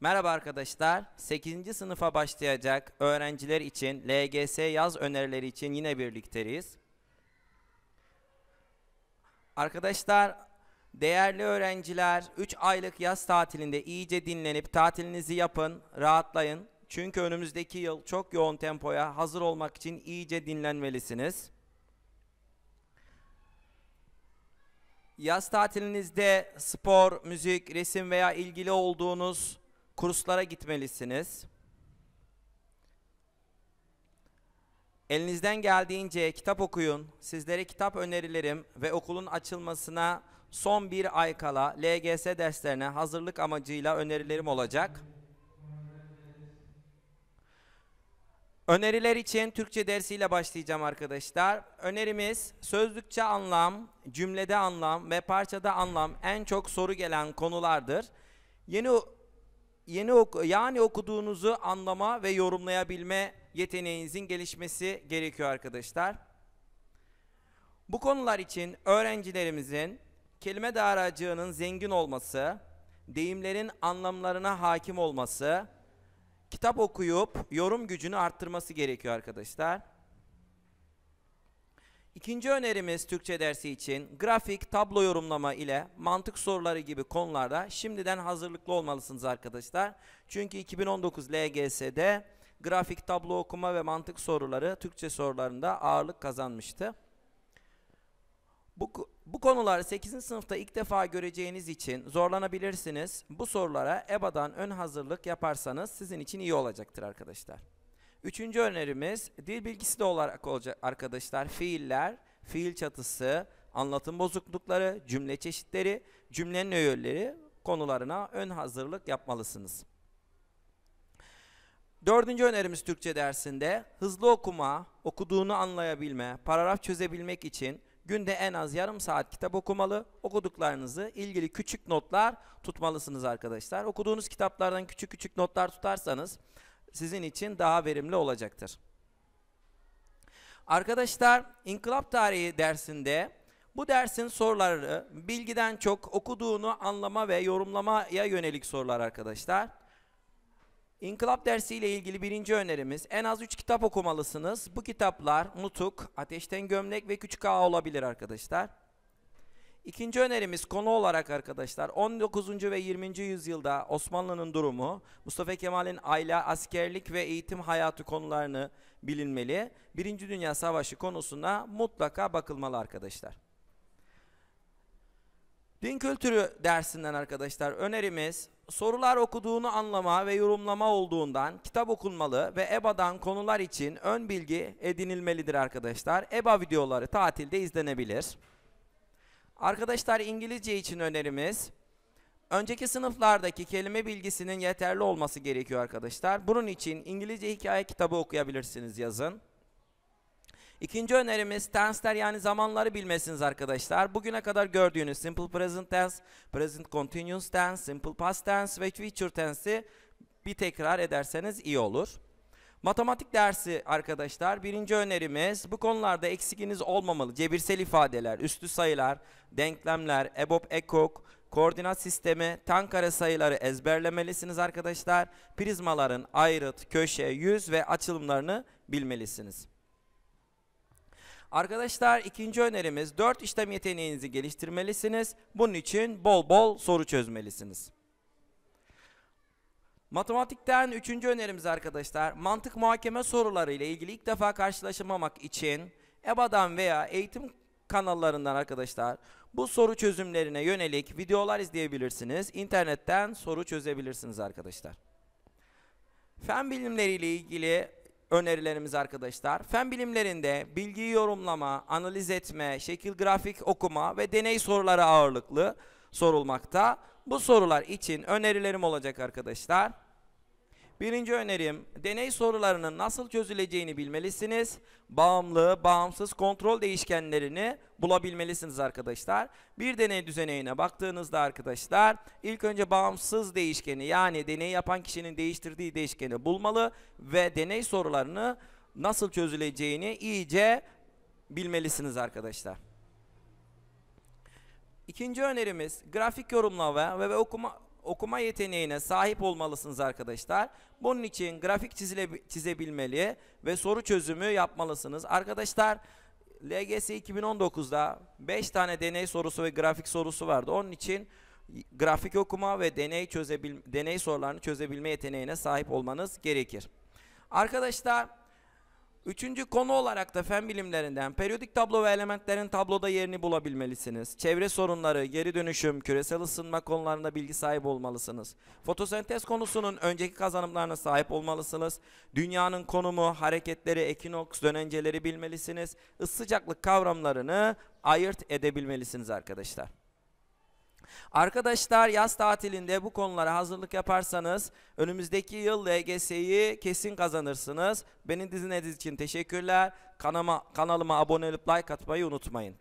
Merhaba arkadaşlar. 8. sınıfa başlayacak öğrenciler için LGS yaz önerileri için yine birlikteyiz. Arkadaşlar değerli öğrenciler 3 aylık yaz tatilinde iyice dinlenip tatilinizi yapın, rahatlayın. Çünkü önümüzdeki yıl çok yoğun tempoya hazır olmak için iyice dinlenmelisiniz. Yaz tatilinizde spor, müzik, resim veya ilgili olduğunuz kurslara gitmelisiniz. Elinizden geldiğince kitap okuyun. Sizlere kitap önerilerim ve okulun açılmasına son bir ay kala LGS derslerine hazırlık amacıyla önerilerim olacak. Öneriler için Türkçe dersiyle başlayacağım arkadaşlar. Önerimiz sözlükçe anlam, cümlede anlam ve parçada anlam en çok soru gelen konulardır. Yeni yeni ok yani okuduğunuzu anlama ve yorumlayabilme yeteneğinizin gelişmesi gerekiyor arkadaşlar. Bu konular için öğrencilerimizin kelime dağarcığının zengin olması, deyimlerin anlamlarına hakim olması, kitap okuyup yorum gücünü arttırması gerekiyor arkadaşlar. İkinci önerimiz Türkçe dersi için grafik, tablo yorumlama ile mantık soruları gibi konularda şimdiden hazırlıklı olmalısınız arkadaşlar. Çünkü 2019 LGS'de grafik, tablo okuma ve mantık soruları Türkçe sorularında ağırlık kazanmıştı. Bu, bu konuları 8. sınıfta ilk defa göreceğiniz için zorlanabilirsiniz. Bu sorulara EBA'dan ön hazırlık yaparsanız sizin için iyi olacaktır arkadaşlar. Üçüncü önerimiz dil bilgisi de olarak olacak arkadaşlar. Fiiller, fiil çatısı, anlatım bozuklukları, cümle çeşitleri, cümlenin öğeleri konularına ön hazırlık yapmalısınız. Dördüncü önerimiz Türkçe dersinde hızlı okuma, okuduğunu anlayabilme, paragraf çözebilmek için günde en az yarım saat kitap okumalı, okuduklarınızı ilgili küçük notlar tutmalısınız arkadaşlar. Okuduğunuz kitaplardan küçük küçük notlar tutarsanız sizin için daha verimli olacaktır. Arkadaşlar İnkılap Tarihi dersinde bu dersin soruları bilgiden çok okuduğunu anlama ve yorumlamaya yönelik sorular arkadaşlar. İnkılap dersiyle ilgili birinci önerimiz en az 3 kitap okumalısınız. Bu kitaplar Nutuk, Ateşten Gömlek ve Küçük Ağa olabilir arkadaşlar. İkinci önerimiz konu olarak arkadaşlar 19. ve 20. yüzyılda Osmanlı'nın durumu, Mustafa Kemal'in aile, askerlik ve eğitim hayatı konularını bilinmeli. Birinci Dünya Savaşı konusuna mutlaka bakılmalı arkadaşlar. Din kültürü dersinden arkadaşlar önerimiz sorular okuduğunu anlama ve yorumlama olduğundan kitap okunmalı ve EBA'dan konular için ön bilgi edinilmelidir arkadaşlar. EBA videoları tatilde izlenebilir. Arkadaşlar İngilizce için önerimiz önceki sınıflardaki kelime bilgisinin yeterli olması gerekiyor arkadaşlar. Bunun için İngilizce hikaye kitabı okuyabilirsiniz yazın. İkinci önerimiz tense'ler yani zamanları bilmesiniz arkadaşlar. Bugüne kadar gördüğünüz simple present tense, present continuous tense, simple past tense ve future tense'i bir tekrar ederseniz iyi olur. Matematik dersi arkadaşlar birinci önerimiz bu konularda eksikiniz olmamalı. Cebirsel ifadeler, üstü sayılar, denklemler, EBOB, EKOK, koordinat sistemi, tan kare sayıları ezberlemelisiniz arkadaşlar. Prizmaların ayrıt, köşe, yüz ve açılımlarını bilmelisiniz. Arkadaşlar ikinci önerimiz 4 işlem yeteneğinizi geliştirmelisiniz. Bunun için bol bol soru çözmelisiniz. Matematikten üçüncü önerimiz arkadaşlar mantık muhakeme soruları ile ilgili ilk defa karşılaşmamak için EBA'dan veya eğitim kanallarından arkadaşlar bu soru çözümlerine yönelik videolar izleyebilirsiniz. İnternetten soru çözebilirsiniz arkadaşlar. Fen bilimleri ile ilgili önerilerimiz arkadaşlar. Fen bilimlerinde bilgiyi yorumlama, analiz etme, şekil grafik okuma ve deney soruları ağırlıklı sorulmakta. Bu sorular için önerilerim olacak arkadaşlar. Birinci önerim deney sorularının nasıl çözüleceğini bilmelisiniz. Bağımlı, bağımsız kontrol değişkenlerini bulabilmelisiniz arkadaşlar. Bir deney düzeneyine baktığınızda arkadaşlar ilk önce bağımsız değişkeni yani deney yapan kişinin değiştirdiği değişkeni bulmalı ve deney sorularını nasıl çözüleceğini iyice bilmelisiniz arkadaşlar. İkinci önerimiz grafik yorumlama ve, ve okuma okuma yeteneğine sahip olmalısınız arkadaşlar. Bunun için grafik çizile, çizebilmeli ve soru çözümü yapmalısınız. Arkadaşlar LGS 2019'da 5 tane deney sorusu ve grafik sorusu vardı. Onun için grafik okuma ve deney çözebil deney sorularını çözebilme yeteneğine sahip olmanız gerekir. Arkadaşlar Üçüncü konu olarak da fen bilimlerinden periyodik tablo ve elementlerin tabloda yerini bulabilmelisiniz. Çevre sorunları, geri dönüşüm, küresel ısınma konularında bilgi sahibi olmalısınız. Fotosentez konusunun önceki kazanımlarına sahip olmalısınız. Dünyanın konumu, hareketleri, ekinoks, dönenceleri bilmelisiniz. Isı sıcaklık kavramlarını ayırt edebilmelisiniz arkadaşlar. Arkadaşlar yaz tatilinde bu konulara hazırlık yaparsanız önümüzdeki yıl LGS'yi kesin kazanırsınız. Beni dinlediğiniz için teşekkürler. Kanama, kanalıma abone olup like atmayı unutmayın.